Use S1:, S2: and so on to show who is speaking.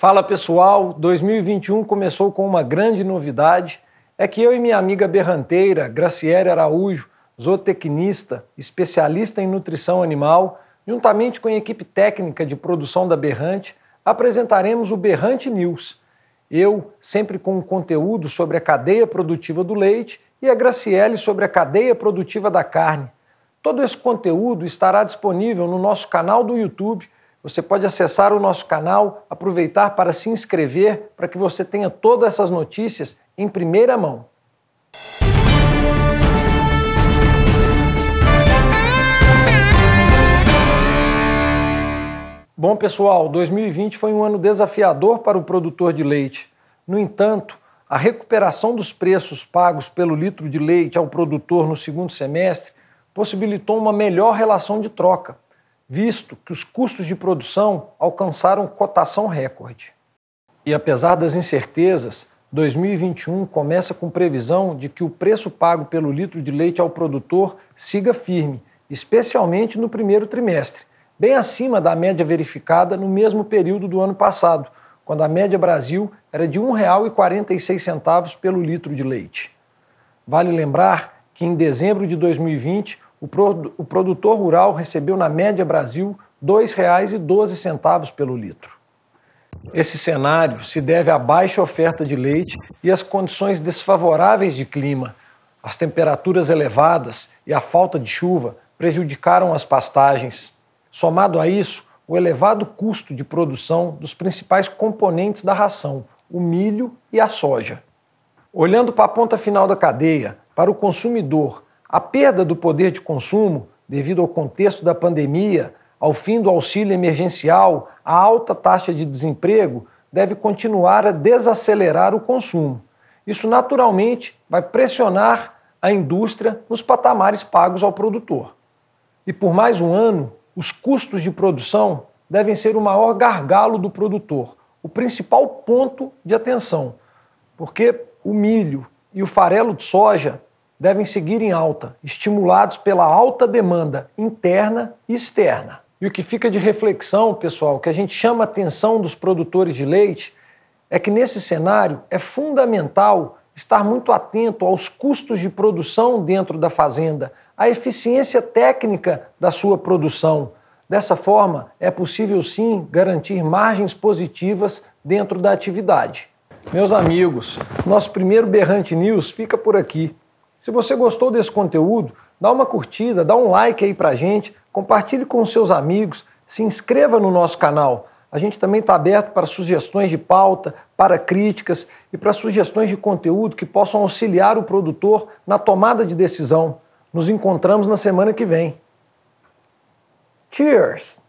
S1: Fala pessoal, 2021 começou com uma grande novidade: é que eu e minha amiga berranteira, Graciele Araújo, zootecnista, especialista em nutrição animal, juntamente com a equipe técnica de produção da Berrante, apresentaremos o Berrante News. Eu, sempre com um conteúdo sobre a cadeia produtiva do leite e a Graciele sobre a cadeia produtiva da carne. Todo esse conteúdo estará disponível no nosso canal do YouTube você pode acessar o nosso canal, aproveitar para se inscrever para que você tenha todas essas notícias em primeira mão. Bom, pessoal, 2020 foi um ano desafiador para o produtor de leite. No entanto, a recuperação dos preços pagos pelo litro de leite ao produtor no segundo semestre possibilitou uma melhor relação de troca visto que os custos de produção alcançaram cotação recorde. E apesar das incertezas, 2021 começa com previsão de que o preço pago pelo litro de leite ao produtor siga firme, especialmente no primeiro trimestre, bem acima da média verificada no mesmo período do ano passado, quando a média Brasil era de R$ 1,46 pelo litro de leite. Vale lembrar que em dezembro de 2020 o, pro, o produtor rural recebeu, na média Brasil, R$ 2,12 pelo litro. Esse cenário se deve à baixa oferta de leite e às condições desfavoráveis de clima. As temperaturas elevadas e a falta de chuva prejudicaram as pastagens. Somado a isso, o elevado custo de produção dos principais componentes da ração, o milho e a soja. Olhando para a ponta final da cadeia, para o consumidor a perda do poder de consumo, devido ao contexto da pandemia, ao fim do auxílio emergencial, à alta taxa de desemprego, deve continuar a desacelerar o consumo. Isso naturalmente vai pressionar a indústria nos patamares pagos ao produtor. E por mais um ano, os custos de produção devem ser o maior gargalo do produtor, o principal ponto de atenção, porque o milho e o farelo de soja devem seguir em alta, estimulados pela alta demanda interna e externa. E o que fica de reflexão, pessoal, que a gente chama a atenção dos produtores de leite é que nesse cenário é fundamental estar muito atento aos custos de produção dentro da fazenda, à eficiência técnica da sua produção. Dessa forma, é possível sim garantir margens positivas dentro da atividade. Meus amigos, nosso primeiro Berrante News fica por aqui. Se você gostou desse conteúdo, dá uma curtida, dá um like aí pra gente, compartilhe com seus amigos, se inscreva no nosso canal. A gente também está aberto para sugestões de pauta, para críticas e para sugestões de conteúdo que possam auxiliar o produtor na tomada de decisão. Nos encontramos na semana que vem. Cheers!